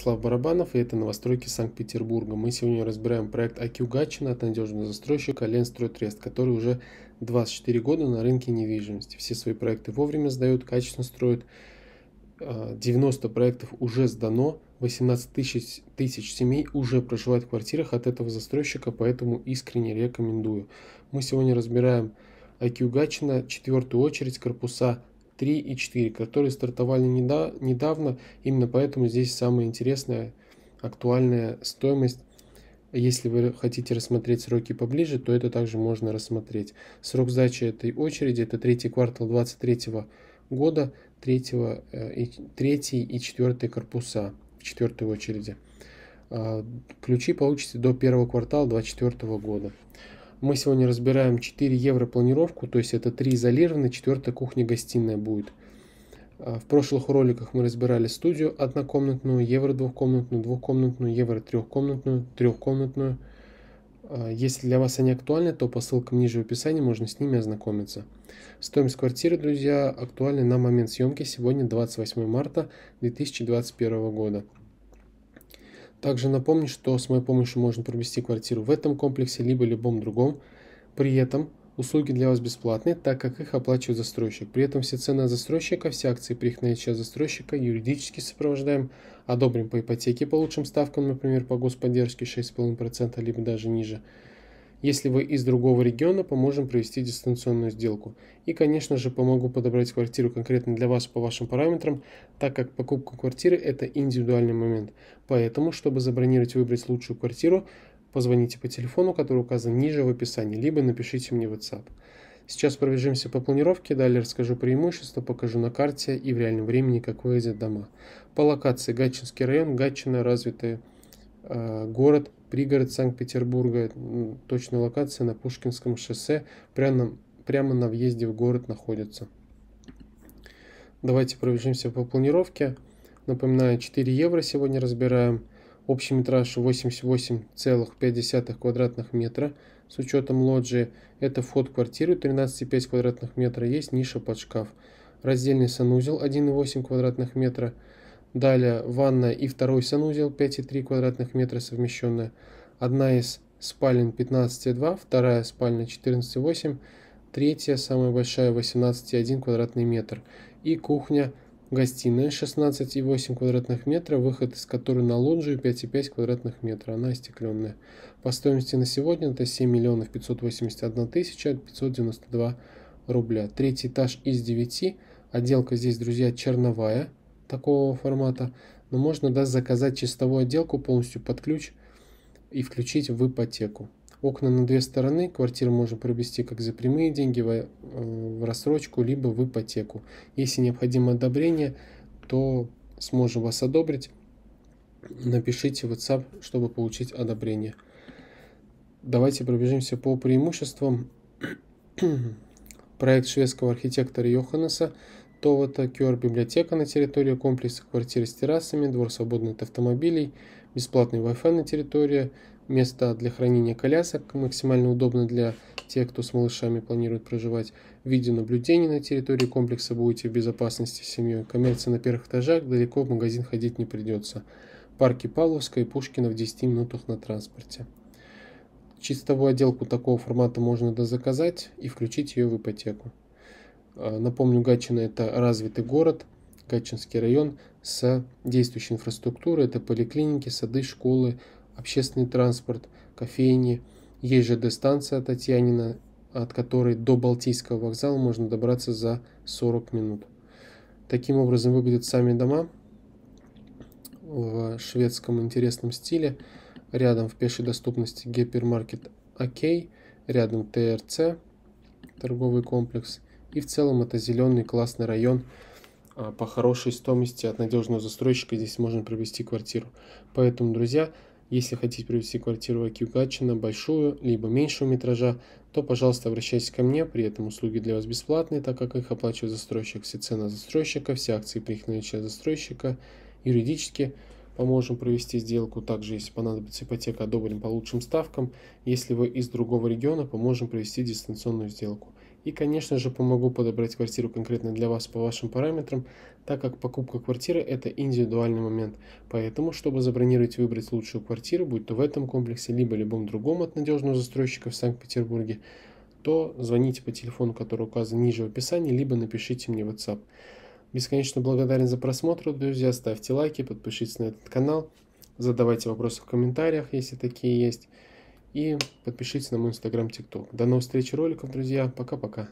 Слав Барабанов, и это «Новостройки Санкт-Петербурга». Мы сегодня разбираем проект АКЮ Гатчина от надежного застройщика Ленстройтрест, который уже 24 года на рынке недвижимости. Все свои проекты вовремя сдают, качественно строят. 90 а, проектов уже сдано, 18 тысяч, тысяч семей уже проживают в квартирах от этого застройщика, поэтому искренне рекомендую. Мы сегодня разбираем IQ Гатчина, четвертую очередь, корпуса 3 и 4, которые стартовали недавно. Именно поэтому здесь самая интересная актуальная стоимость. Если вы хотите рассмотреть сроки поближе, то это также можно рассмотреть. Срок сдачи этой очереди – это третий квартал 2023 года, третьего, э, и, третий и четвертый корпуса в четвертой очереди. А, ключи получите до первого квартала 2024 года. Мы сегодня разбираем 4 евро планировку, то есть это 3 изолированные, четвертая кухня-гостиная будет. А, в прошлых роликах мы разбирали студию однокомнатную, евро двухкомнатную, двухкомнатную, евро трехкомнатную, трехкомнатную. А, если для вас они актуальны, то по ссылкам ниже в описании можно с ними ознакомиться. Стоимость квартиры, друзья, актуальна на момент съемки сегодня 28 марта 2021 года. Также напомню, что с моей помощью можно провести квартиру в этом комплексе, либо любом другом. При этом услуги для вас бесплатны, так как их оплачивает застройщик. При этом все цены от застройщика, все акции при их наличии от застройщика юридически сопровождаем, одобрим по ипотеке по лучшим ставкам, например, по господдержке 6,5% либо даже ниже – если вы из другого региона, поможем провести дистанционную сделку. И, конечно же, помогу подобрать квартиру конкретно для вас по вашим параметрам, так как покупка квартиры – это индивидуальный момент. Поэтому, чтобы забронировать и выбрать лучшую квартиру, позвоните по телефону, который указан ниже в описании, либо напишите мне в WhatsApp. Сейчас пробежимся по планировке, далее расскажу преимущества, покажу на карте и в реальном времени, как выглядят дома. По локации Гатчинский район, Гатчина развитая Э, город, пригород Санкт-Петербурга, точная локация на Пушкинском шоссе, прямо, прямо на въезде в город находится. Давайте пробежимся по планировке. Напоминаю, 4 евро сегодня разбираем. Общий метраж 88,5 квадратных метра с учетом лоджии. Это вход в квартиру 13,5 квадратных метра, есть ниша под шкаф. Раздельный санузел 1,8 квадратных метра – Далее ванная и второй санузел 5,3 квадратных метра совмещенная. Одна из спален 15,2, вторая спальня 14,8, третья, самая большая, 18,1 квадратный метр. И кухня, гостиная 16,8 квадратных метра, выход из которой на лоджию 5,5 квадратных метра. Она остекленная. По стоимости на сегодня это 7 миллионов 581 тысяча 592 рубля. Третий этаж из 9. Отделка здесь, друзья, черновая – такого формата, но можно да, заказать чистовую отделку полностью под ключ и включить в ипотеку. Окна на две стороны, квартиру можно приобрести как за прямые деньги э, в рассрочку, либо в ипотеку. Если необходимо одобрение, то сможем вас одобрить. Напишите в WhatsApp, чтобы получить одобрение. Давайте пробежимся по преимуществам. Проект шведского архитектора Йоханнеса Товата, QR, библиотека на территории комплекса, квартиры с террасами, двор свободный от автомобилей, бесплатный Wi-Fi на территории, место для хранения колясок, максимально удобно для тех, кто с малышами планирует проживать, видеонаблюдение на территории комплекса, будете в безопасности с семьей, коммерция на первых этажах, далеко в магазин ходить не придется, парки Павловская и Пушкина в 10 минутах на транспорте. Чистовую отделку такого формата можно дозаказать и включить ее в ипотеку. Э, напомню, Гатчина – это развитый город, Гатчинский район с действующей инфраструктурой. Это поликлиники, сады, школы, общественный транспорт, кофейни. Есть ЖД-станция Татьянина, от которой до Балтийского вокзала можно добраться за 40 минут. Таким образом выглядят сами дома в шведском интересном стиле. Рядом в пешей доступности гипермаркет ОК, рядом ТРЦ, торговый комплекс – и в целом это зеленый классный район а, по хорошей стоимости от надежного застройщика. Здесь можно приобрести квартиру. Поэтому, друзья, если хотите приобрести квартиру в Гатчина, большую, либо меньшего метража, то, пожалуйста, обращайтесь ко мне, при этом услуги для вас бесплатные, так как их оплачивает застройщик. Все цены застройщика, все акции при их наличии застройщика, юридически поможем провести сделку. Также, если понадобится ипотека, одобрим по лучшим ставкам. Если вы из другого региона, поможем провести дистанционную сделку. И, конечно же, помогу подобрать квартиру конкретно для вас по вашим параметрам, так как покупка квартиры – это индивидуальный момент. Поэтому, чтобы забронировать и выбрать лучшую квартиру, будь то в этом комплексе, либо любом другом от надежного застройщика в Санкт-Петербурге, то звоните по телефону, который указан ниже в описании, либо напишите мне в WhatsApp. Бесконечно благодарен за просмотр, друзья. Ставьте лайки, подпишитесь на этот канал, задавайте вопросы в комментариях, если такие есть. И подпишитесь на мой инстаграм, тикток. До новых встреч роликов, друзья. Пока-пока.